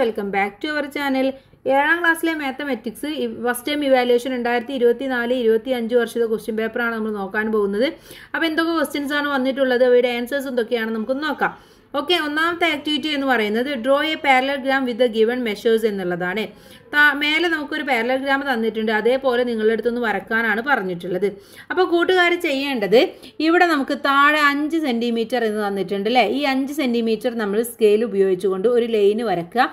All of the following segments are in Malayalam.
Welcome back to our channel ഏഴാം ക്ലാസ്സിലെ മാത്തമെറ്റിക്സ് ഫസ്റ്റ് ടൈം ഇവാലുവേഷൻ രണ്ടായിരത്തി ഇരുപത്തി നാല് ഇരുപത്തി അഞ്ച് വർഷത്തെ ക്വസ്റ്റ്യൻ പേപ്പറാണ് നമ്മൾ നോക്കാൻ പോകുന്നത് അപ്പോൾ എന്തൊക്കെ ക്വസ്റ്റ്യൻസ് ആണ് വന്നിട്ടുള്ളത് അവയുടെ ആൻസേഴ്സ് എന്തൊക്കെയാണ് നമുക്ക് നോക്കാം ഓക്കെ ഒന്നാമത്തെ ആക്ടിവിറ്റി എന്ന് പറയുന്നത് draw a parallelogram with the given measures എന്നുള്ളതാണ് മേലെ നമുക്കൊരു പാരലഗ്രാം തന്നിട്ടുണ്ട് അതേപോലെ നിങ്ങളുടെ അടുത്തൊന്ന് വരക്കാനാണ് പറഞ്ഞിട്ടുള്ളത് അപ്പോൾ കൂട്ടുകാർ ചെയ്യേണ്ടത് ഇവിടെ നമുക്ക് താഴെ അഞ്ച് സെൻറ്റിമീറ്റർ എന്ന് തന്നിട്ടുണ്ട് അല്ലേ ഈ അഞ്ച് സെൻറ്റിമീറ്റർ നമ്മൾ സ്കെയിൽ ഉപയോഗിച്ചുകൊണ്ട് ഒരു ലൈന് വരക്കുക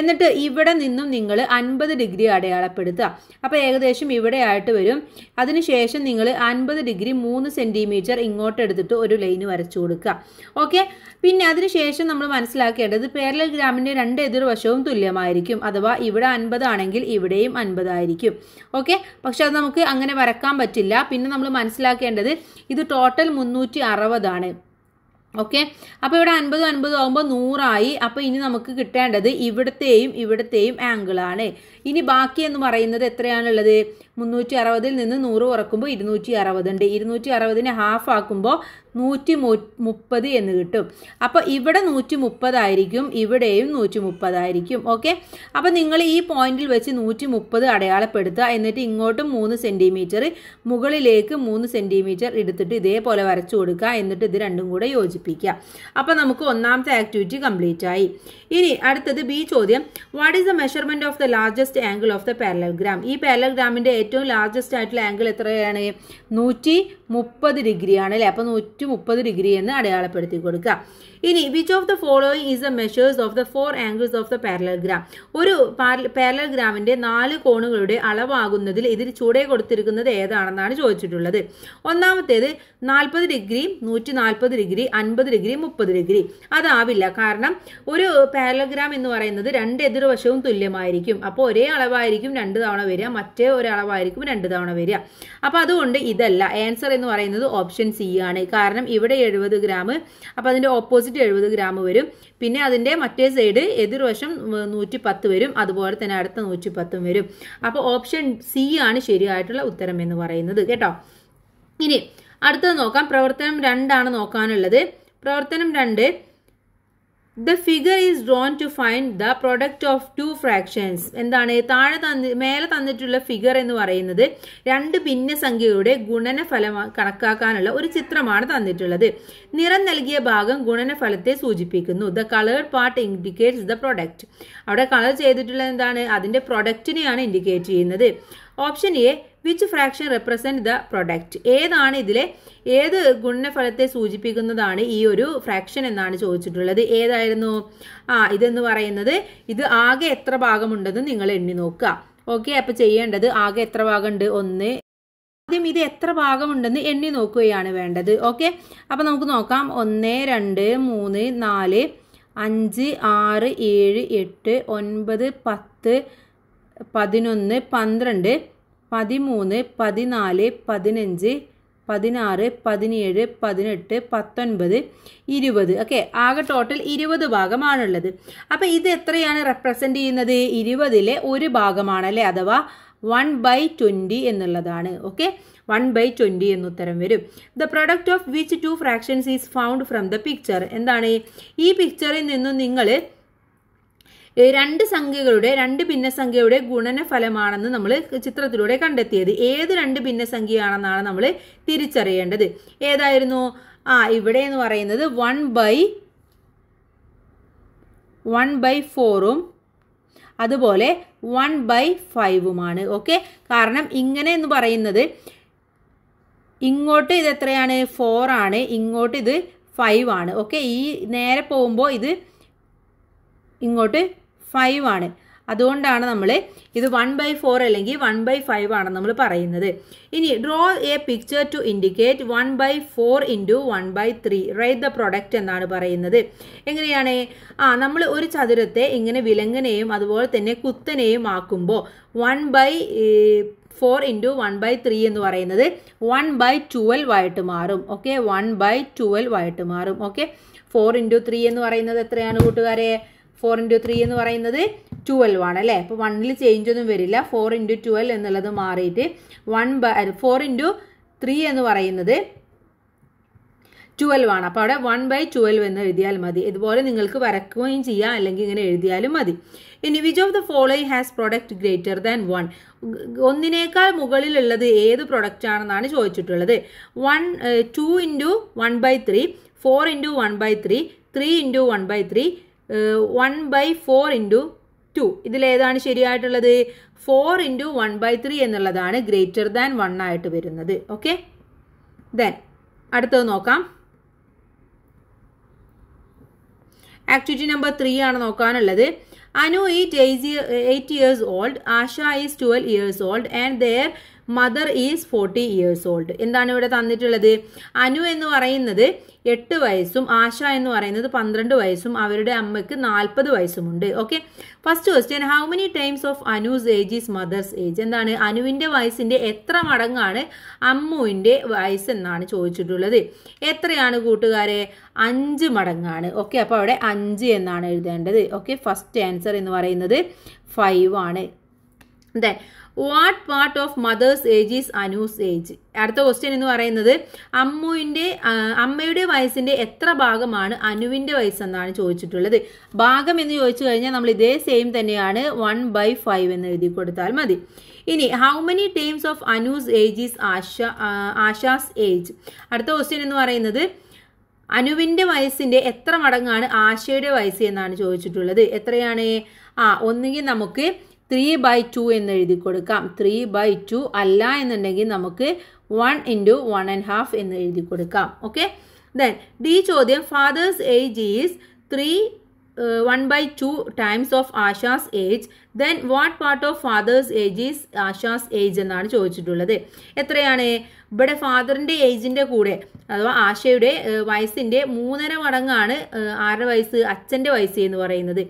എന്നിട്ട് ഇവിടെ നിന്നും നിങ്ങൾ അൻപത് ഡിഗ്രി അടയാളപ്പെടുത്തുക അപ്പോൾ ഏകദേശം ഇവിടെ ആയിട്ട് വരും അതിനുശേഷം നിങ്ങൾ അൻപത് ഡിഗ്രി മൂന്ന് സെൻറ്റിമീറ്റർ ഇങ്ങോട്ട് എടുത്തിട്ട് ഒരു ലൈന് വരച്ചു കൊടുക്കുക ഓക്കെ പിന്നെ അതിന് ശേഷം നമ്മൾ മനസ്സിലാക്കേണ്ടത് പാരലൽ ഗ്രാമിൻ്റെ രണ്ട് എതിർവശവും തുല്യമായിരിക്കും അഥവാ ഇവിടെ അൻപതാണെങ്കിൽ ഇവിടെയും അൻപതായിരിക്കും ഓക്കെ പക്ഷെ അത് നമുക്ക് അങ്ങനെ വരക്കാൻ പറ്റില്ല പിന്നെ നമ്മൾ മനസ്സിലാക്കേണ്ടത് ഇത് ടോട്ടൽ മുന്നൂറ്റി അറുപതാണ് ഓക്കെ അപ്പോൾ ഇവിടെ അൻപതും അൻപതും ആകുമ്പോൾ നൂറായി അപ്പോൾ ഇനി നമുക്ക് കിട്ടേണ്ടത് ഇവിടത്തെയും ഇവിടത്തെയും ആംഗിളാണ് ഇനി ബാക്കി എന്ന് പറയുന്നത് എത്രയാണുള്ളത് മുന്നൂറ്റി അറുപതിൽ നിന്ന് നൂറ് കുറക്കുമ്പോൾ ഇരുന്നൂറ്റി ഉണ്ട് ഇരുന്നൂറ്റി അറുപതിനെ ഹാഫ് ആക്കുമ്പോൾ നൂറ്റി മുപ്പത് എന്ന് കിട്ടും അപ്പോൾ ഇവിടെ നൂറ്റി മുപ്പതായിരിക്കും ഇവിടെയും നൂറ്റി മുപ്പതായിരിക്കും ഓക്കെ അപ്പോൾ നിങ്ങൾ ഈ പോയിന്റിൽ വെച്ച് നൂറ്റി മുപ്പത് അടയാളപ്പെടുത്തുക എന്നിട്ട് ഇങ്ങോട്ടും മൂന്ന് സെൻറ്റിമീറ്റർ മുകളിലേക്ക് മൂന്ന് സെൻറ്റിമീറ്റർ എടുത്തിട്ട് ഇതേപോലെ വരച്ചു കൊടുക്കുക എന്നിട്ട് ഇത് രണ്ടും കൂടെ യോജിപ്പിക്കുക അപ്പോൾ നമുക്ക് ഒന്നാമത്തെ ആക്ടിവിറ്റി കംപ്ലീറ്റ് ആയി ഇനി അടുത്തത് ബി ചോദ്യം what is the measurement of the largest largest angle of the parallelogram ഈ പാരലഗ്രാമിൻ്റെ ഏറ്റവും ലാർജസ്റ്റ് ആയിട്ടുള്ള ആംഗിൾ എത്രയാണ് നൂറ്റി മുപ്പത് ഡിഗ്രിയാണ് അല്ലേ അപ്പോൾ നൂറ്റി മുപ്പത് ഡിഗ്രി എന്ന് അടയാളപ്പെടുത്തി കൊടുക്കുക ഇനി which of the following is the measures of the four angles of the parallelogram ഒരു പാരലഗ്രാമിൻ്റെ നാല് കോണുകളുടെ അളവാകുന്നതിൽ ഇതിൽ ചൂടെ കൊടുത്തിരിക്കുന്നത് ഏതാണെന്നാണ് ചോദിച്ചിട്ടുള്ളത് ഒന്നാമത്തേത് നാൽപ്പത് ഡിഗ്രി നൂറ്റി നാൽപ്പത് ഡിഗ്രി അൻപത് ഡിഗ്രി മുപ്പത് ഡിഗ്രി അതാവില്ല കാരണം ഒരു പാരലഗ്രാം എന്ന് പറയുന്നത് രണ്ട് എതിർവശവും തുല്യമായിരിക്കും അപ്പോൾ ഒരേ അളവായിരിക്കും രണ്ട് തവണ വരിക മറ്റേ ഒരളവായിരിക്കും രണ്ട് തവണ വരിക അപ്പോൾ അതുകൊണ്ട് ഇതല്ല ആൻസർ എന്ന് എന്ന് പറയുന്നത് ഓപ്ഷൻ സി ആണ് കാരണം ഇവിടെ എഴുപത് ഗ്രാം അപ്പോൾ അതിൻ്റെ ഓപ്പോസിറ്റ് എഴുപത് ഗ്രാം വരും പിന്നെ അതിൻ്റെ മറ്റേ സൈഡ് എതിർവശം നൂറ്റി പത്ത് വരും അതുപോലെ തന്നെ അടുത്ത നൂറ്റി പത്തും വരും അപ്പോൾ ഓപ്ഷൻ സി ആണ് ശരിയായിട്ടുള്ള ഉത്തരം എന്ന് പറയുന്നത് കേട്ടോ ഇനി അടുത്തത് നോക്കാം പ്രവർത്തനം രണ്ടാണ് നോക്കാനുള്ളത് പ്രവർത്തനം രണ്ട് the figure is drawn to find the product of two fractions എന്താണ് താഴെ തന്നി മേലെ തന്നിട്ടുള്ള ഫിഗർ എന്ന് പറയുന്നത് രണ്ട് ഭിന്നസംഖ്യയുടെ ഗുണനഫലം കണക്കാക്കാനുള്ള ഒരു ചിത്രമാണ് തന്നിട്ടുള്ളത് നിറം നൽകിയ ഭാഗം ഗുണനഫലത്തെ സൂചിപ്പിക്കുന്നു the coloured part indicates the product അവിടെ കളർ ചെയ്തിട്ടുള്ള എന്താണ് അതിൻ്റെ പ്രൊഡക്റ്റിനെയാണ് ഇൻഡിക്കേറ്റ് ചെയ്യുന്നത് option A which fraction represent the product ഏതാണ് ഇതിലെ ഏത് ഗുണഫലത്തെ സൂചിപ്പിക്കുന്നതാണ് ഈ ഒരു ഫ്രാക്ഷൻ എന്നാണ് ചോദിച്ചിട്ടുള്ളത് ഏതായിരുന്നു ആ ഇതെന്ന് പറയുന്നത് ഇത് ആകെ എത്ര ഭാഗമുണ്ടെന്ന് നിങ്ങൾ എണ്ണി നോക്കുക ഓക്കെ അപ്പോൾ ചെയ്യേണ്ടത് ആകെ എത്ര ഭാഗമുണ്ട് ഒന്ന് ആദ്യം ഇത് എത്ര ഭാഗമുണ്ടെന്ന് എണ്ണി നോക്കുകയാണ് വേണ്ടത് ഓക്കെ അപ്പോൾ നമുക്ക് നോക്കാം ഒന്ന് രണ്ട് മൂന്ന് നാല് അഞ്ച് ആറ് ഏഴ് എട്ട് ഒൻപത് പത്ത് പതിനൊന്ന് പന്ത്രണ്ട് പതിമൂന്ന് പതിനാല് പതിനഞ്ച് പതിനാറ് പതിനേഴ് പതിനെട്ട് പത്തൊൻപത് ഇരുപത് ഓക്കെ ആകെ ടോട്ടൽ ഇരുപത് ഭാഗമാണുള്ളത് അപ്പോൾ ഇത് എത്രയാണ് റെപ്രസെൻ്റ് ചെയ്യുന്നത് ഇരുപതിലെ ഒരു ഭാഗമാണ് അല്ലേ അഥവാ വൺ ബൈ ട്വൻറ്റി എന്നുള്ളതാണ് ഓക്കെ വൺ ബൈ ട്വൻറ്റി എന്നുത്തരം വരും the product of which two fractions is found from the picture എന്താണ് ഈ പിക്ചറിൽ നിന്നും നിങ്ങൾ രണ്ട് സംഖ്യകളുടെ രണ്ട് ഭിന്നസംഖ്യയുടെ ഗുണനഫലമാണെന്ന് നമ്മൾ ചിത്രത്തിലൂടെ കണ്ടെത്തിയത് ഏത് രണ്ട് ഭിന്നസംഖ്യയാണെന്നാണ് നമ്മൾ തിരിച്ചറിയേണ്ടത് ഏതായിരുന്നു ആ ഇവിടെ എന്ന് പറയുന്നത് വൺ ബൈ വൺ ബൈ ഫോറും അതുപോലെ വൺ ബൈ ഫൈവുമാണ് ഓക്കെ കാരണം ഇങ്ങനെ എന്ന് പറയുന്നത് ഇങ്ങോട്ട് ഇത് എത്രയാണ് ഫോറാണ് ഇങ്ങോട്ട് ഇത് ഫൈവ് ആണ് ഓക്കെ ഈ നേരെ പോകുമ്പോൾ ഇത് ഇങ്ങോട്ട് ഫൈവ് ആണ് അതുകൊണ്ടാണ് നമ്മൾ ഇത് വൺ ബൈ ഫോർ അല്ലെങ്കിൽ വൺ ബൈ ഫൈവ് ആണ് നമ്മൾ പറയുന്നത് ഇനി draw a picture to indicate one by four into one by three right the product എന്നാണ് പറയുന്നത് എങ്ങനെയാണ് ആ നമ്മൾ ഒരു ചതുരത്തെ ഇങ്ങനെ വിലങ്ങനെയും അതുപോലെ തന്നെ കുത്തനെയും ആക്കുമ്പോൾ one by four into one by three എന്ന് പറയുന്നത് വൺ ബൈ ട്വൽവ് ആയിട്ട് മാറും ഓക്കെ വൺ ബൈ ട്വൽവ് ആയിട്ട് മാറും ഓക്കെ ഫോർ ഇൻറ്റു ത്രീ എന്ന് പറയുന്നത് എത്രയാണ് കൂട്ടുകാരെ ഫോർ ഇൻറ്റു ത്രീ എന്ന് പറയുന്നത് ട്വൽവ് ആണ് അല്ലേ അപ്പോൾ വണ്ണിൽ ചേഞ്ച് ഒന്നും വരില്ല ഫോർ ഇൻറ്റു ട്വൽവ് എന്നുള്ളത് മാറിയിട്ട് one by four into three എന്ന് പറയുന്നത് ട്വൽവ് ആണ് അപ്പോൾ അവിടെ വൺ ബൈ ട്വൽവ് എന്ന് എഴുതിയാൽ മതി ഇതുപോലെ നിങ്ങൾക്ക് വരക്കുകയും ചെയ്യാം അല്ലെങ്കിൽ ഇങ്ങനെ എഴുതിയാലും മതി ഇനി which of the following has product greater than one ഒന്നിനേക്കാൾ മുകളിലുള്ളത് ഏത് പ്രൊഡക്റ്റ് ആണെന്നാണ് ചോദിച്ചിട്ടുള്ളത് one two into one by three four into one by three three into one by three one by four into two ഇതിലേതാണ് ശരിയായിട്ടുള്ളത് four into one by three എന്നുള്ളതാണ് ഗ്രേറ്റർ ദാൻ വൺ ആയിട്ട് വരുന്നത് ഓക്കെ ദെൻ അടുത്തത് നോക്കാം ആക്ടിവിറ്റി നമ്പർ ത്രീ ആണ് നോക്കാനുള്ളത് Anu is eight years old Asha is twelve years old and their mother is forty years old എന്താണ് ഇവിടെ തന്നിട്ടുള്ളത് അനു എന്ന് പറയുന്നത് എട്ട് വയസ്സും ആശ എന്ന് പറയുന്നത് പന്ത്രണ്ട് വയസ്സും അവരുടെ അമ്മയ്ക്ക് നാൽപ്പത് വയസ്സുമുണ്ട് okay first question how many times of Anu's age is mother's age എന്താണ് അനുവിൻ്റെ വയസ്സിൻ്റെ എത്ര മടങ്ങാണ് അമ്മുവിൻ്റെ വയസ്സ് എന്നാണ് ചോദിച്ചിട്ടുള്ളത് എത്രയാണ് കൂട്ടുകാരെ അഞ്ച് മടങ്ങാണ് ഓക്കെ അപ്പോൾ അവിടെ അഞ്ച് എന്നാണ് എഴുതേണ്ടത് ഓക്കെ ഫസ്റ്റ് ആൻസർ എന്ന് പറയുന്നത് ഫൈവ് ആണ് അതെ what part of mother's age is Anu's age അടുത്ത ക്വസ്റ്റ്യൻ എന്ന് പറയുന്നത് അമ്മുവിൻ്റെ അമ്മയുടെ വയസ്സിൻ്റെ എത്ര ഭാഗമാണ് അനുവിൻ്റെ വയസ്സെന്നാണ് ചോദിച്ചിട്ടുള്ളത് ഭാഗം എന്ന് ചോദിച്ചു കഴിഞ്ഞാൽ നമ്മൾ ഇതേ സെയിം തന്നെയാണ് വൺ ബൈ ഫൈവ് എന്ന് എഴുതി കൊടുത്താൽ മതി ഇനി how many times of Anu's age is Asha Asha's age അടുത്ത ക്വസ്റ്റ്യൻ എന്ന് പറയുന്നത് അനുവിൻ്റെ വയസ്സിൻ്റെ എത്ര മടങ്ങാണ് ആശയുടെ വയസ്സ് എന്നാണ് ചോദിച്ചിട്ടുള്ളത് എത്രയാണ് ആ ഒന്നുകിൽ നമുക്ക് ത്രീ ബൈ ടു എന്ന് എഴുതി കൊടുക്കാം ത്രീ ബൈ ടു അല്ല എന്നുണ്ടെങ്കിൽ നമുക്ക് one into one and half എന്ന് എഴുതി കൊടുക്കാം ഓക്കെ ദെൻ ഡി ചോദ്യം father's age is three one 1 two 2 of Asha's age then what part of father's age is Asha's age എന്നാണ് ചോദിച്ചിട്ടുള്ളത് എത്രയാണ് ഇവിടെ ഫാദറിൻ്റെ ഏജിൻ്റെ കൂടെ അഥവാ ആശയുടെ വയസ്സിൻ്റെ മൂന്നര മടങ്ങാണ് ആരുടെ വയസ്സ് അച്ഛൻ്റെ വയസ്സ് എന്ന് പറയുന്നത്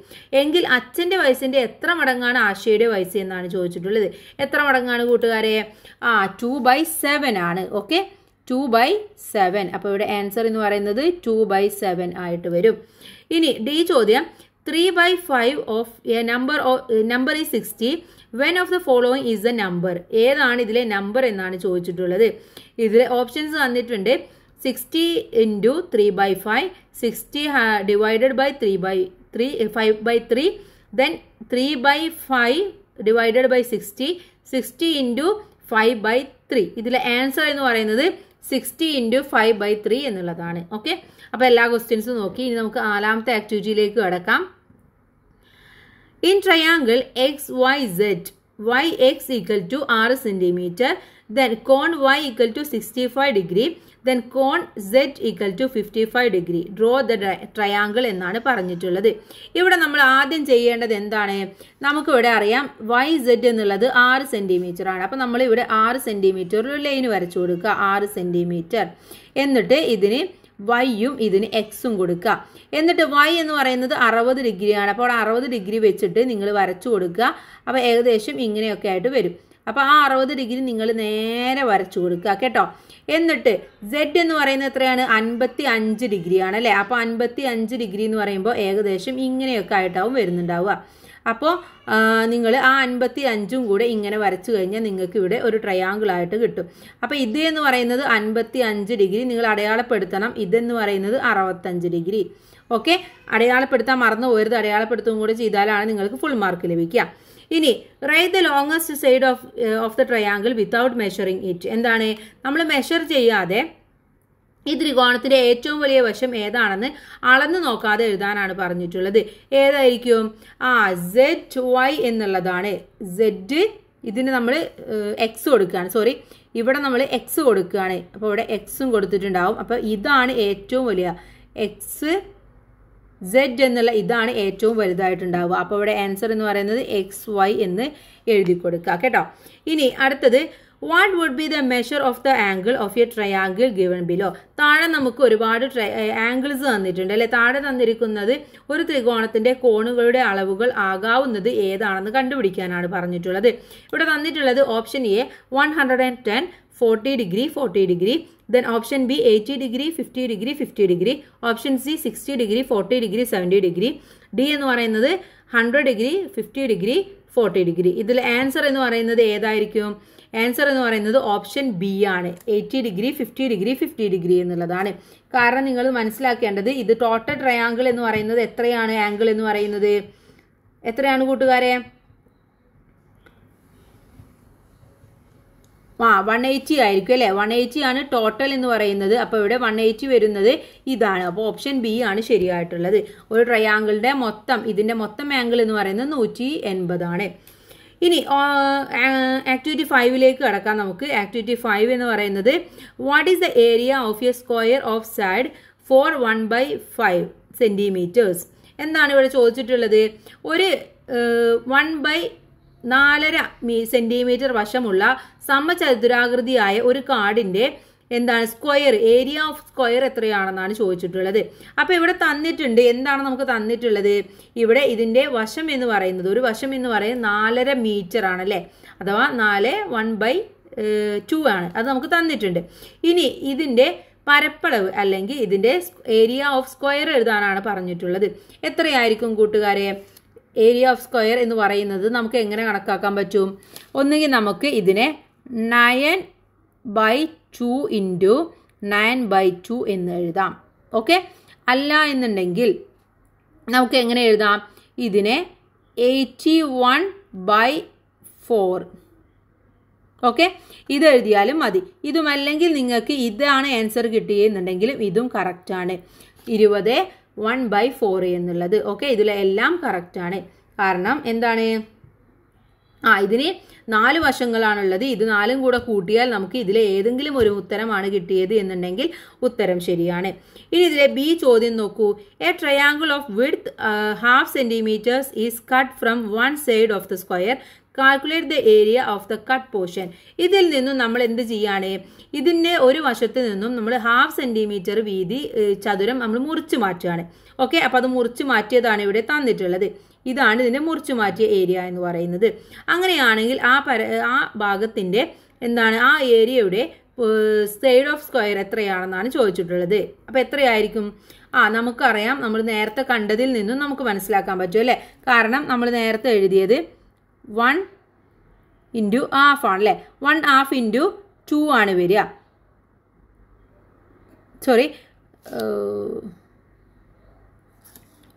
എങ്കിൽ അച്ഛൻ്റെ വയസ്സിൻ്റെ എത്ര മടങ്ങാണ് ആശയുടെ വയസ്സ് എന്നാണ് ചോദിച്ചിട്ടുള്ളത് എത്ര മടങ്ങാണ് കൂട്ടുകാരെ ആ ടു ബൈ സെവൻ ആണ് ഓക്കെ ടു ബൈ സെവൻ അപ്പോൾ ഇവിടെ ആൻസർ എന്ന് പറയുന്നത് ടു ബൈ സെവൻ ആയിട്ട് വരും ഇനി ഡി ചോദ്യം three by five of a number number ഈ sixty when of the following is a number ഏതാണ് ഇതിലെ നമ്പർ എന്നാണ് ചോദിച്ചിട്ടുള്ളത് ഇതിൽ ഓപ്ഷൻസ് തന്നിട്ടുണ്ട് sixty into three by five sixty divided by three by three five by three then three by five divided by sixty sixty into five by three ഇതിലെ ആൻസർ എന്ന് പറയുന്നത് sixty into five by three എന്നുള്ളതാണ് ഓക്കെ അപ്പോൾ എല്ലാ ക്വസ്റ്റ്യൻസും നോക്കി ഇനി നമുക്ക് നാലാമത്തെ ആക്ടിവിറ്റിയിലേക്ക് കിടക്കാം in triangle X Y Z y x equal to 6 centimeter then cone y equal to 65 degree then കോൺ Z equal to fifty five degree draw the triangle എന്നാണ് പറഞ്ഞിട്ടുള്ളത് ഇവിടെ നമ്മൾ ആദ്യം ചെയ്യേണ്ടത് എന്താണ് നമുക്കിവിടെ അറിയാം വൈ സെറ്റ് എന്നുള്ളത് ആറ് സെൻറ്റിമീറ്റർ ആണ് അപ്പം നമ്മൾ ഇവിടെ ആറ് സെൻറ്റിമീറ്റർ ഒരു ലൈൻ വരച്ചു കൊടുക്കുക ആറ് സെൻറ്റിമീറ്റർ എന്നിട്ട് ഇതിന് വൈയും ഇതിന് എക്സും കൊടുക്കുക എന്നിട്ട് വൈ എന്ന് പറയുന്നത് അറുപത് ഡിഗ്രിയാണ് അപ്പോൾ അറുപത് ഡിഗ്രി വെച്ചിട്ട് നിങ്ങൾ വരച്ചു കൊടുക്കുക അപ്പോൾ ഏകദേശം ഇങ്ങനെയൊക്കെ ആയിട്ട് വരും അപ്പോൾ ആ അറുപത് ഡിഗ്രി നിങ്ങൾ നേരെ വരച്ചു കൊടുക്കുക കേട്ടോ എന്നിട്ട് സെഡ് എന്ന് പറയുന്നത് എത്രയാണ് അൻപത്തി അഞ്ച് ഡിഗ്രിയാണ് അല്ലേ അപ്പോൾ അൻപത്തി അഞ്ച് ഡിഗ്രി എന്ന് പറയുമ്പോൾ ഏകദേശം ഇങ്ങനെയൊക്കെ ആയിട്ടാവും വരുന്നുണ്ടാവുക അപ്പോൾ നിങ്ങൾ ആ അൻപത്തി അഞ്ചും കൂടെ ഇങ്ങനെ വരച്ചു കഴിഞ്ഞാൽ നിങ്ങൾക്ക് ഇവിടെ ഒരു ട്രയാങ്കിൾ ആയിട്ട് കിട്ടും അപ്പോൾ ഇത് എന്ന് പറയുന്നത് അൻപത്തി അഞ്ച് ഡിഗ്രി നിങ്ങൾ അടയാളപ്പെടുത്തണം ഇതെന്ന് പറയുന്നത് അറുപത്തഞ്ച് ഡിഗ്രി ഓക്കെ അടയാളപ്പെടുത്താൻ മറന്നു പോയത് അടയാളപ്പെടുത്തുകയും കൂടെ ചെയ്താലാണ് നിങ്ങൾക്ക് ഫുൾ മാർക്ക് ലഭിക്കുക ഇനി write the longest side of of the triangle without measuring it എന്താണ് നമ്മൾ മെഷർ ചെയ്യാതെ ഈ ത്രികോണത്തിന്റെ ഏറ്റവും വലിയ വശം ഏതാണെന്ന് അളന്നു നോക്കാതെ എഴുതാനാണ് പറഞ്ഞിട്ടുള്ളത് ഏതായിരിക്കും ആ സെഡ് വൈ എന്നുള്ളതാണ് സെഡ് ഇതിന് നമ്മൾ എക്സ് കൊടുക്കുകയാണ് സോറി ഇവിടെ നമ്മൾ എക്സ് കൊടുക്കുകയാണ് അപ്പോൾ ഇവിടെ എക്സും കൊടുത്തിട്ടുണ്ടാവും അപ്പോൾ ഇതാണ് ഏറ്റവും വലിയ എക്സ് സെഡ് എന്നുള്ള ഇതാണ് ഏറ്റവും വലുതായിട്ടുണ്ടാവുക അപ്പോൾ ഇവിടെ ആൻസർ എന്ന് പറയുന്നത് എക്സ് വൈ എന്ന് എഴുതി കൊടുക്കുക കേട്ടോ ഇനി അടുത്തത് what would be the measure of the angle of a triangle given below താഴെ നമുക്ക് ഒരുപാട് ട്രൈ ആംഗിൾസ് തന്നിട്ടുണ്ട് അല്ലെ താഴെ തന്നിരിക്കുന്നത് ഒരു ത്രികോണത്തിന്റെ കോണുകളുടെ അളവുകൾ ആകാവുന്നത് ഏതാണെന്ന് കണ്ടുപിടിക്കാനാണ് പറഞ്ഞിട്ടുള്ളത് ഇവിടെ തന്നിട്ടുള്ളത് option A one hundred and ten forty degree forty degree then option B eighty degree fifty degree fifty degree option C sixty degree forty degree seventy degree D എന്ന് പറയുന്നത് hundred degree fifty degree forty degree ഇതിൽ ആൻസർ എന്ന് പറയുന്നത് ഏതായിരിക്കും ആൻസർ എന്ന് പറയുന്നത് ഓപ്ഷൻ ബി ആണ് eighty degree fifty degree fifty degree എന്നുള്ളതാണ് കാരണം നിങ്ങൾ മനസ്സിലാക്കേണ്ടത് ഇത് ടോട്ടൽ ട്രയാങ്കിൾ എന്ന് പറയുന്നത് എത്രയാണ് ആംഗിൾ എന്ന് പറയുന്നത് എത്രയാണ് കൂട്ടുകാരെ ആ വൺ എയ്റ്റി ആയിരിക്കും അല്ലേ വൺ എയ്റ്റി ആണ് ടോട്ടൽ എന്ന് പറയുന്നത് അപ്പോൾ ഇവിടെ വൺ എയ്റ്റി വരുന്നത് ഇതാണ് അപ്പോൾ ഓപ്ഷൻ ബി ആണ് ശരിയായിട്ടുള്ളത് ഒരു ട്രയാങ്കിളിൻ്റെ മൊത്തം ഇതിൻ്റെ മൊത്തം ആംഗിൾ എന്ന് പറയുന്നത് നൂറ്റി എൺപതാണ് ഇനി ആക്ടിവിറ്റി ഫൈവിലേക്ക് കടക്കാം നമുക്ക് ആക്ടിവിറ്റി ഫൈവ് എന്ന് പറയുന്നത് what is the area of a square of side four one by five centimetres എന്താണ് ഇവിടെ ചോദിച്ചിട്ടുള്ളത് ഒരു വൺ ബൈ നാലര മീ സെൻറ്റിമീറ്റർ വശമുള്ള സമചതുരാകൃതിയായ ഒരു കാടിൻ്റെ എന്താണ് സ്ക്വയർ ഏരിയ ഓഫ് സ്ക്വയർ എത്രയാണെന്നാണ് ചോദിച്ചിട്ടുള്ളത് അപ്പോൾ ഇവിടെ തന്നിട്ടുണ്ട് എന്താണ് നമുക്ക് തന്നിട്ടുള്ളത് ഇവിടെ ഇതിൻ്റെ വശം എന്ന് പറയുന്നത് ഒരു വശം എന്ന് പറയുന്നത് നാലര മീറ്റർ ആണ് അഥവാ നാല് വൺ ബൈ ടു ആണ് അത് നമുക്ക് തന്നിട്ടുണ്ട് ഇനി ഇതിൻ്റെ പരപ്പളവ് അല്ലെങ്കിൽ ഇതിൻ്റെ ഏരിയ ഓഫ് സ്ക്വയർ എഴുതാനാണ് പറഞ്ഞിട്ടുള്ളത് എത്രയായിരിക്കും കൂട്ടുകാരെ ഏരിയ ഓഫ് സ്ക്വയർ എന്ന് പറയുന്നത് നമുക്ക് എങ്ങനെ കണക്കാക്കാൻ പറ്റും ഒന്നുകിൽ നമുക്ക് ഇതിനെ nine by two into nine by two എന്ന് എഴുതാം ഓക്കെ അല്ല എന്നുണ്ടെങ്കിൽ നമുക്ക് എങ്ങനെ എഴുതാം ഇതിനെ eighty one by four okay ഇത് എഴുതിയാലും മതി ഇതും അല്ലെങ്കിൽ നിങ്ങൾക്ക് ഇതാണ് ആൻസർ കിട്ടിയെന്നുണ്ടെങ്കിലും ഇതും കറക്റ്റാണ് ഇരുപത് വൺ ബൈ ഫോർ എന്നുള്ളത് ഓക്കെ ഇതിലെല്ലാം കറക്റ്റാണ് കാരണം എന്താണ് ആ ഇതിന് നാല് വശങ്ങളാണുള്ളത് ഇത് നാലും കൂടെ കൂട്ടിയാൽ നമുക്ക് ഇതിലെ ഏതെങ്കിലും ഒരു ഉത്തരമാണ് കിട്ടിയത് എന്നുണ്ടെങ്കിൽ ഉത്തരം ശരിയാണ് ഇനി ഇതിലെ ബി ചോദ്യം നോക്കൂ a triangle of width half centimetres is cut from one side of the square calculate the area of the cut portion ഇതിൽ നിന്നും നമ്മൾ എന്ത് ചെയ്യാണ് ഇതിൻ്റെ ഒരു വശത്ത് നിന്നും നമ്മൾ ഹാഫ് സെൻറ്റിമീറ്റർ വീതി ചതുരം നമ്മൾ മുറിച്ച് മാറ്റുകയാണ് ഓക്കെ അപ്പോൾ അത് മുറിച്ച് മാറ്റിയതാണ് ഇവിടെ തന്നിട്ടുള്ളത് ഇതാണ് ഇതിൻ്റെ മുറിച്ചു മാറ്റിയ ഏരിയ എന്ന് പറയുന്നത് അങ്ങനെയാണെങ്കിൽ ആ പര ആ ഭാഗത്തിൻ്റെ എന്താണ് ആ ഏരിയയുടെ സൈഡ് ഓഫ് സ്ക്വയർ എത്രയാണെന്നാണ് ചോദിച്ചിട്ടുള്ളത് അപ്പോൾ എത്രയായിരിക്കും ആ നമുക്കറിയാം നമ്മൾ നേരത്തെ കണ്ടതിൽ നിന്നും നമുക്ക് മനസ്സിലാക്കാൻ പറ്റും അല്ലേ കാരണം നമ്മൾ നേരത്തെ എഴുതിയത് വൺ ഇൻറ്റു ഹാഫ് ആണ് അല്ലേ വൺ ഹാഫ് ഇൻറ്റു ടു ആണ് വരിക സോറി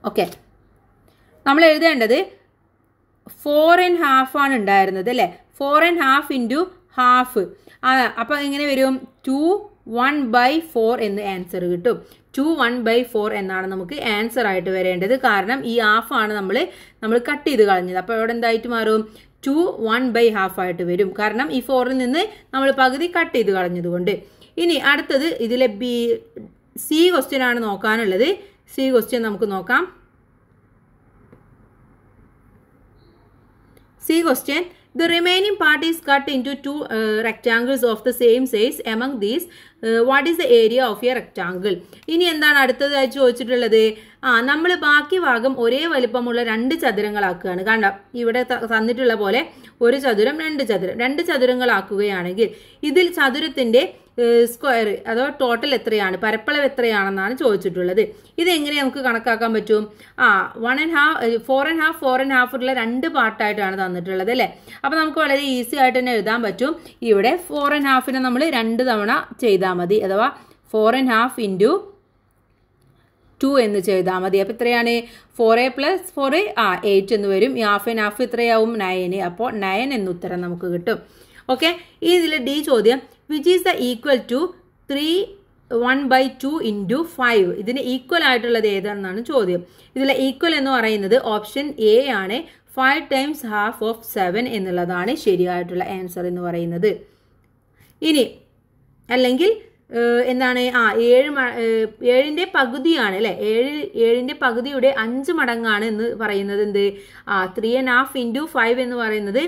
ഓക്കെ നമ്മൾ എഴുതേണ്ടത് ഫോർ ആൻഡ് ഹാഫ് ആണ് ഉണ്ടായിരുന്നത് അല്ലേ four and half into half അപ്പോൾ എങ്ങനെ വരും ടു വൺ ബൈ ഫോർ എന്ന് ആൻസർ കിട്ടും ടു വൺ ബൈ ഫോർ എന്നാണ് നമുക്ക് ആൻസർ ആയിട്ട് വരേണ്ടത് കാരണം ഈ ആണ് നമ്മൾ നമ്മൾ കട്ട് ചെയ്ത് കളഞ്ഞത് അപ്പോൾ ഇവിടെ എന്തായിട്ട് മാറും ടു വൺ ബൈ ഹാഫ് ആയിട്ട് വരും കാരണം ഈ ഫോറിൽ നിന്ന് നമ്മൾ പകുതി കട്ട് ചെയ്ത് കളഞ്ഞതുകൊണ്ട് ഇനി അടുത്തത് ഇതിലെ ബി സി ക്വസ്റ്റ്യൻ ആണ് നോക്കാനുള്ളത് സി ക്വസ്റ്റ്യൻ നമുക്ക് നോക്കാം C question the remaining part is cut into two rectangles of the same size among these what is the area of your your ഇനി എന്താണ് അടുത്തതായി ചോദിച്ചിട്ടുള്ളത് ആ നമ്മൾ ബാക്കി ഭാഗം ഒരേ വലിപ്പമുള്ള രണ്ട് ചതുരങ്ങളാക്കുകയാണ് കണ്ട ഇവിടെ തന്നിട്ടുള്ള പോലെ ഒരു ചതുരം രണ്ട് ചതുരം രണ്ട് ചതുരങ്ങളാക്കുകയാണെങ്കിൽ ഇതിൽ ചതുരത്തിൻ്റെ സ്ക്വയർ അതോ ടോട്ടൽ എത്രയാണ് പരപ്പളവ് എത്രയാണെന്നാണ് ചോദിച്ചിട്ടുള്ളത് ഇത് എങ്ങനെ നമുക്ക് കണക്കാക്കാൻ പറ്റും ആ one and half four and half four and half ഉള്ള രണ്ട് പാർട്ടായിട്ടാണ് തന്നിട്ടുള്ളത് അല്ലേ അപ്പോൾ നമുക്ക് വളരെ ഈസി ആയിട്ട് തന്നെ എഴുതാൻ പറ്റും ഇവിടെ ഫോർ ആൻഡ് ഹാഫിനെ നമ്മൾ രണ്ട് തവണ ചെയ്താൽ മതി അഥവാ four and half into two എന്ന് ചെയ്താൽ മതി അപ്പോൾ ഇത്രയാണ് ഫോർ എ പ്ലസ് ഫോർ ആ എയ്റ്റ് എന്ന് വരും ഈ ഹാഫ് ആൻഡ് ഹാഫ് ഇത്രയാവും നയന് അപ്പോൾ നയൻ എന്നുത്തരം ഉത്തരം നമുക്ക് കിട്ടും ഓക്കെ ഈ ഇതിൽ ഡി ചോദ്യം which is the equal to three one by two into five ഇതിന് ഈക്വൽ ആയിട്ടുള്ളത് ഏതാണെന്നാണ് ചോദ്യം ഇതിലെ ഈക്വൽ എന്ന് പറയുന്നത് ഓപ്ഷൻ എ ആണ് five times half of seven എന്നുള്ളതാണ് ശരിയായിട്ടുള്ള ആൻസർ എന്ന് പറയുന്നത് ഇനി അല്ലെങ്കിൽ എന്താണ് ആ ഏഴ് ഏഴിന്റെ പകുതിയാണ് അല്ലെ ഏഴ് ഏഴിന്റെ പകുതിയുടെ അഞ്ച് മടങ്ങാണ് എന്ന് പറയുന്നത് എന്ത് ആ three and half into five എന്ന് പറയുന്നത്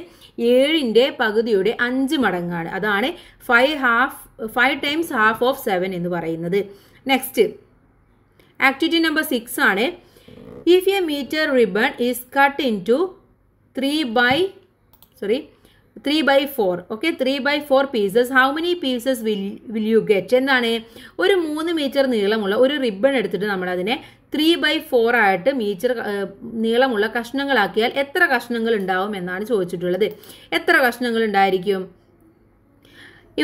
ഏഴിന്റെ പകുതിയുടെ അഞ്ച് മടങ്ങാണ് അതാണ് five half five times half of seven എന്ന് പറയുന്നത് നെക്സ്റ്റ് ആക്ടിവിറ്റി നമ്പർ സിക്സ് ആണ് if a metre ribbon is cut into three by sorry three by four okay three by four pieces how many pieces will will you get എന്താണ് ഒരു മൂന്ന് മീറ്റർ നീളമുള്ള ഒരു റിബൺ എടുത്തിട്ട് നമ്മളതിനെ ത്രീ ബൈ ഫോർ ആയിട്ട് മീറ്റർ നീളമുള്ള കഷ്ണങ്ങളാക്കിയാൽ എത്ര കഷ്ണങ്ങൾ ഉണ്ടാവും എന്നാണ് ചോദിച്ചിട്ടുള്ളത് എത്ര കഷ്ണങ്ങൾ ഉണ്ടായിരിക്കും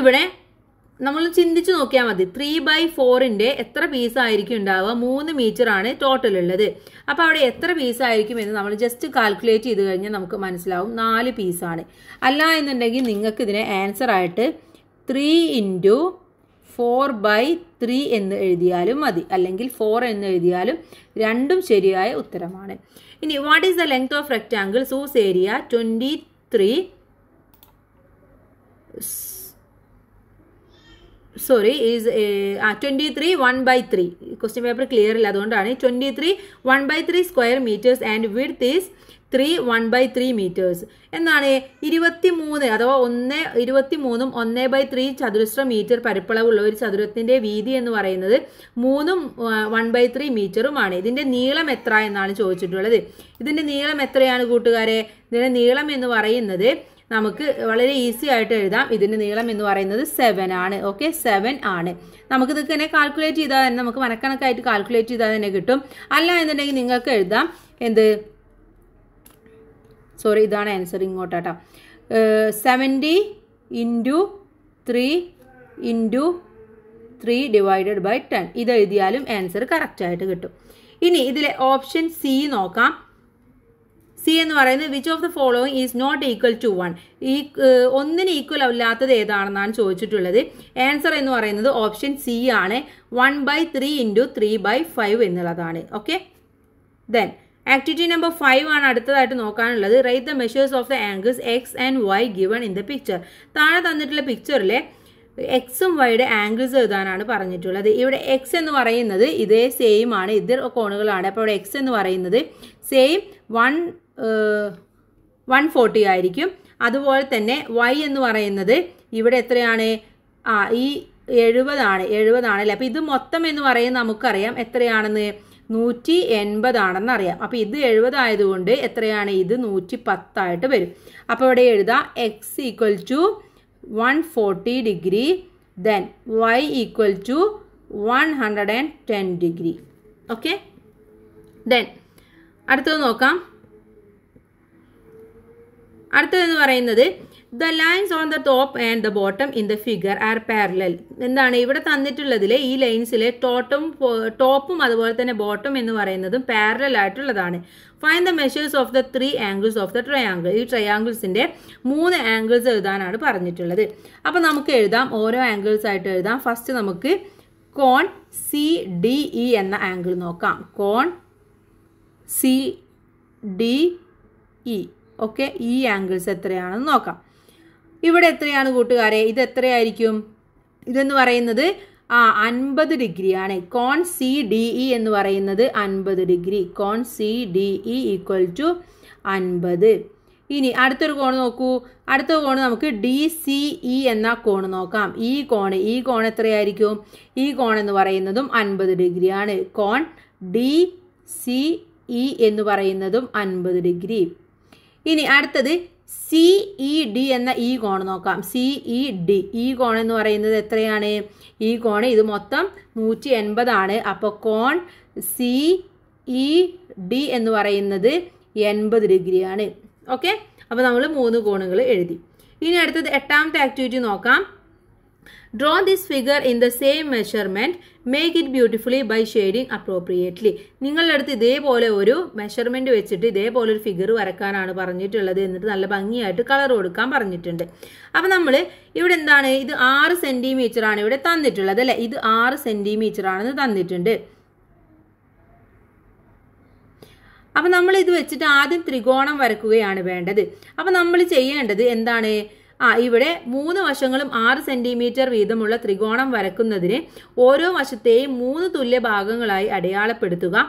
ഇവിടെ നമ്മൾ ചിന്തിച്ചു നോക്കിയാൽ മതി ത്രീ ബൈ ഫോറിൻ്റെ എത്ര പീസ് ആയിരിക്കും ഉണ്ടാവുക മൂന്ന് മീറ്റർ ആണ് ടോട്ടൽ ഉള്ളത് അപ്പോൾ അവിടെ എത്ര പീസ് ആയിരിക്കും എന്ന് നമ്മൾ ജസ്റ്റ് കാൽക്കുലേറ്റ് ചെയ്ത് കഴിഞ്ഞാൽ നമുക്ക് മനസ്സിലാവും നാല് പീസാണ് അല്ല എന്നുണ്ടെങ്കിൽ നിങ്ങൾക്ക് ഇതിനെ ആൻസർ ആയിട്ട് three into four by three എന്ന് എഴുതിയാലും മതി അല്ലെങ്കിൽ ഫോർ എന്ന് എഴുതിയാലും രണ്ടും ശരിയായ ഉത്തരമാണ് ഇനി what is the length of rectangle whose area twenty three sorry is ah twenty three one by three question paper clear ഇല്ല അതുകൊണ്ടാണ് twenty three one by three square metres and width is three one by three metres എന്നാണ് ഇരുപത്തി മൂന്ന് അഥവാ ഒന്ന് ഇരുപത്തി മൂന്നും ഒന്ന് ബൈ ത്രീ ചതുരശ്ര മീറ്റർ പരിപ്പളവുള്ള ഒരു ചതുരത്തിൻ്റെ വീതി എന്ന് പറയുന്നത് മൂന്നും വൺ ബൈ ത്രീ മീറ്ററുമാണ് ഇതിൻ്റെ നീളം എത്ര എന്നാണ് ചോദിച്ചിട്ടുള്ളത് ഇതിൻ്റെ നീളം എത്രയാണ് കൂട്ടുകാരെ ഇതിൻ്റെ നീളം എന്ന് പറയുന്നത് നമുക്ക് വളരെ ഈസി ആയിട്ട് എഴുതാം ഇതിൻ്റെ നീളം എന്ന് പറയുന്നത് സെവൻ ആണ് ഓക്കെ സെവൻ ആണ് നമുക്ക് ഇതൊക്കെ തന്നെ കാൽക്കുലേറ്റ് ചെയ്താൽ തന്നെ നമുക്ക് മനക്കണക്കായിട്ട് കാൽക്കുലേറ്റ് ചെയ്താൽ തന്നെ കിട്ടും അല്ല എന്നുണ്ടെങ്കിൽ നിങ്ങൾക്ക് എഴുതാം എന്ത് സോറി ഇതാണ് ആൻസർ ഇങ്ങോട്ടാട്ടോ seventy into three into three divided by ten ഇത് എഴുതിയാലും ആൻസർ കറക്റ്റായിട്ട് കിട്ടും ഇനി ഇതിലെ ഓപ്ഷൻ സി നോക്കാം സി എന്ന് പറയുന്നത് which of the following is not equal to one ഈ ഒന്നിന് ഈക്വൽ അല്ലാത്തത് ഏതാണെന്നാണ് ചോദിച്ചിട്ടുള്ളത് ആൻസർ എന്ന് പറയുന്നത് ഓപ്ഷൻ സി ആണ് one by three into three by five എന്നുള്ളതാണ് okay then activity number five ആണ് അടുത്തതായിട്ട് നോക്കാനുള്ളത് right the measures of the angles X and Y given in the picture താഴെ തന്നിട്ടുള്ള പിക്ചറിലെ എക്സും വൈയുടെ ആംഗിൾസ് എഴുതാനാണ് പറഞ്ഞിട്ടുള്ളത് ഇവിടെ എക്സ് എന്ന് പറയുന്നത് ഇതേ സെയിം ആണ് ഇതിൽ കോണുകളാണ് അപ്പോൾ ഇവിടെ എക്സ് എന്ന് പറയുന്നത് സെയിം വൺ വൺ ഫോർട്ടി ആയിരിക്കും അതുപോലെ തന്നെ വൈ എന്ന് പറയുന്നത് ഇവിടെ എത്രയാണ് ആ ഈ എഴുപതാണ് എഴുപതാണല്ലേ അപ്പോൾ ഇത് മൊത്തം എന്ന് പറയുന്നത് നമുക്കറിയാം എത്രയാണെന്ന് നൂറ്റി എൺപതാണെന്ന് അറിയാം അപ്പോൾ ഇത് എഴുപതായതുകൊണ്ട് എത്രയാണ് ഇത് നൂറ്റി പത്തായിട്ട് വരും അപ്പോൾ ഇവിടെ എഴുതാം X equal to one forty degree then Y equal to one hundred and ten degree okay then അടുത്തത് നോക്കാം അടുത്തതെന്ന് പറയുന്നത് the lines on the top and the bottom in the figure are parallel എന്താണ് ഇവിടെ തന്നിട്ടുള്ളതിൽ ഈ ലൈൻസിലെ ടോട്ടും ടോപ്പും അതുപോലെ തന്നെ ബോട്ടം എന്ന് പറയുന്നതും പാരലൽ ആയിട്ടുള്ളതാണ് fine the measures of the three angles of the triangle ഈ ട്രയാങ്കിൾസിൻ്റെ മൂന്ന് ആംഗിൾസ് എഴുതാനാണ് പറഞ്ഞിട്ടുള്ളത് അപ്പോൾ നമുക്ക് എഴുതാം ഓരോ ആംഗിൾസ് ആയിട്ട് എഴുതാം ഫസ്റ്റ് നമുക്ക് കോൺ സി ഡി ഇ എന്ന ആംഗിൾ നോക്കാം കോൺ സി ഡി ഇ ഓക്കെ ഈ ആംഗിൾസ് എത്രയാണെന്ന് നോക്കാം ഇവിടെ എത്രയാണ് കൂട്ടുകാരെ ഇത് എത്രയായിരിക്കും ഇതെന്ന് പറയുന്നത് ആ അൻപത് ഡിഗ്രിയാണ് കോൺ സി ഡി ഇ എന്ന് പറയുന്നത് അൻപത് ഡിഗ്രി കോൺ C D E equal to അൻപത് ഇനി അടുത്തൊരു കോണ് നോക്കൂ അടുത്ത കോണ് നമുക്ക് ഡി സി ഇ എന്ന കോണ് നോക്കാം ഈ കോണ് ഈ കോൺ എത്രയായിരിക്കും ഈ കോൺ എന്ന് പറയുന്നതും അൻപത് ഡിഗ്രിയാണ് കോൺ ഡി സി ഇ എന്ന് പറയുന്നതും അൻപത് ഡിഗ്രി ഇനി അടുത്തത് സി ഇ ഡി എന്ന ഈ e കോൺ നോക്കാം സി ഇ ഡി ഈ കോൺ എന്ന് പറയുന്നത് എത്രയാണ് ഈ കോൺ ഇത് മൊത്തം നൂറ്റി എൺപതാണ് അപ്പോൾ കോൺ സി ഇ ഡി എന്ന് പറയുന്നത് എൺപത് ഡിഗ്രിയാണ് ഓക്കെ അപ്പോൾ നമ്മൾ മൂന്ന് കോണുകൾ എഴുതി ഇനി അടുത്തത് എട്ടാമത്തെ ആക്ടിവിറ്റി നോക്കാം Draw this figure in the same measurement. Make it beautifully by shading appropriately. നിങ്ങളുടെ അടുത്ത് ഇതേപോലെ ഒരു മെഷർമെൻറ്റ് വെച്ചിട്ട് ഇതേപോലെ ഒരു ഫിഗർ വരക്കാനാണ് പറഞ്ഞിട്ടുള്ളത് എന്നിട്ട് നല്ല ഭംഗിയായിട്ട് കളർ കൊടുക്കാൻ പറഞ്ഞിട്ടുണ്ട് അപ്പം നമ്മൾ ഇവിടെ എന്താണ് ഇത് ആറ് ആണ് ഇവിടെ തന്നിട്ടുള്ളത് അല്ലേ ഇത് ആറ് ആണെന്ന് തന്നിട്ടുണ്ട് അപ്പം നമ്മൾ ഇത് വെച്ചിട്ട് ആദ്യം ത്രികോണം വരക്കുകയാണ് വേണ്ടത് അപ്പം നമ്മൾ ചെയ്യേണ്ടത് എന്താണ് ആ ഇവിടെ മൂന്ന് വശങ്ങളും ആറ് സെന്റിമീറ്റർ വീതമുള്ള ത്രികോണം വരക്കുന്നതിന് ഓരോ വശത്തെയും മൂന്ന് തുല്യ ഭാഗങ്ങളായി അടയാളപ്പെടുത്തുക